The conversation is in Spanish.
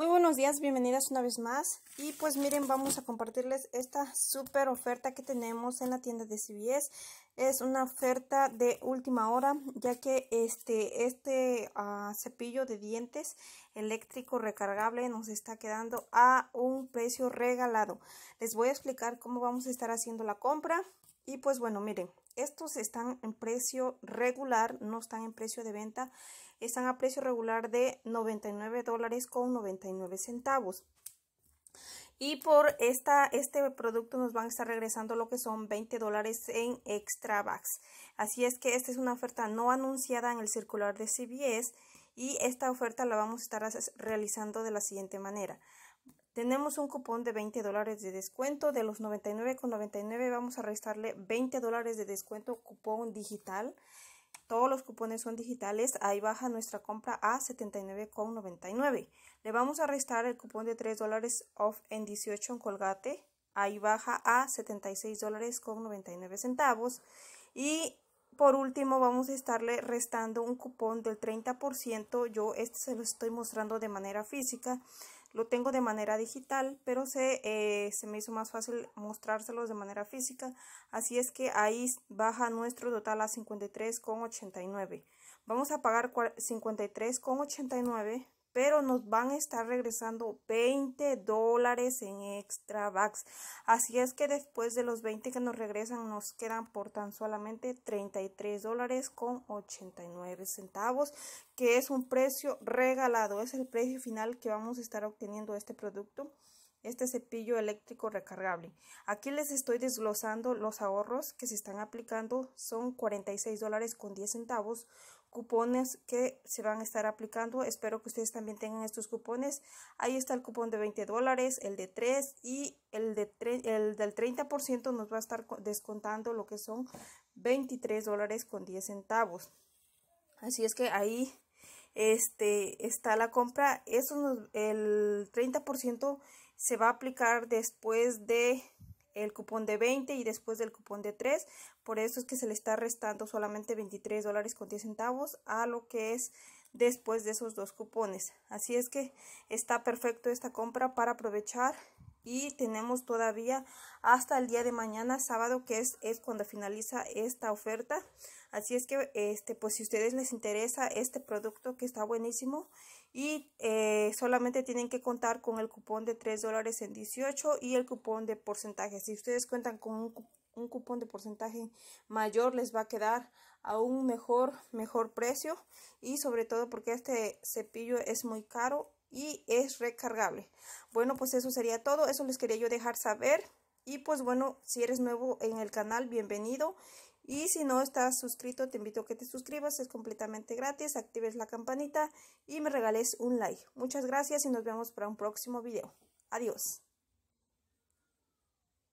Muy buenos días, bienvenidas una vez más. Y pues miren, vamos a compartirles esta super oferta que tenemos en la tienda de CBS. Es una oferta de última hora, ya que este, este ah, cepillo de dientes eléctrico recargable nos está quedando a un precio regalado. Les voy a explicar cómo vamos a estar haciendo la compra. Y pues bueno, miren, estos están en precio regular, no están en precio de venta, están a precio regular de 99 dólares con 99 centavos. Y por esta, este producto nos van a estar regresando lo que son 20 dólares en extra bucks. Así es que esta es una oferta no anunciada en el circular de CBS y esta oferta la vamos a estar realizando de la siguiente manera. Tenemos un cupón de 20 dólares de descuento. De los 99,99 vamos a restarle 20 dólares de descuento cupón digital. Todos los cupones son digitales. Ahí baja nuestra compra a 79,99. Le vamos a restar el cupón de 3 dólares off en 18 en Colgate. Ahí baja a $76.99. centavos. Y por último vamos a estarle restando un cupón del 30%. Yo este se lo estoy mostrando de manera física lo tengo de manera digital, pero se, eh, se me hizo más fácil mostrárselos de manera física. Así es que ahí baja nuestro total a 53,89. Vamos a pagar 53,89 pero nos van a estar regresando 20 dólares en extra bucks. Así es que después de los 20 que nos regresan nos quedan por tan solamente 33 dólares con 89 centavos, que es un precio regalado, es el precio final que vamos a estar obteniendo este producto. Este cepillo eléctrico recargable. Aquí les estoy desglosando los ahorros que se están aplicando. Son 46 dólares con 10 centavos cupones que se van a estar aplicando. Espero que ustedes también tengan estos cupones. Ahí está el cupón de 20 dólares, el de 3 y el, de el del 30% nos va a estar descontando lo que son 23 dólares con 10 centavos. Así es que ahí este, está la compra. Eso el 30% se va a aplicar después de el cupón de 20 y después del cupón de 3. Por eso es que se le está restando solamente 23 dólares con 10 centavos a lo que es después de esos dos cupones. Así es que está perfecto esta compra para aprovechar y tenemos todavía hasta el día de mañana sábado que es, cuando finaliza esta oferta así es que este pues si ustedes les interesa este producto que está buenísimo y eh, solamente tienen que contar con el cupón de 3 dólares en 18 y el cupón de porcentaje si ustedes cuentan con un, un cupón de porcentaje mayor les va a quedar a un mejor mejor precio y sobre todo porque este cepillo es muy caro y es recargable. Bueno, pues eso sería todo, eso les quería yo dejar saber. Y pues bueno, si eres nuevo en el canal, bienvenido. Y si no estás suscrito, te invito a que te suscribas, es completamente gratis, actives la campanita y me regales un like. Muchas gracias y nos vemos para un próximo video. Adiós.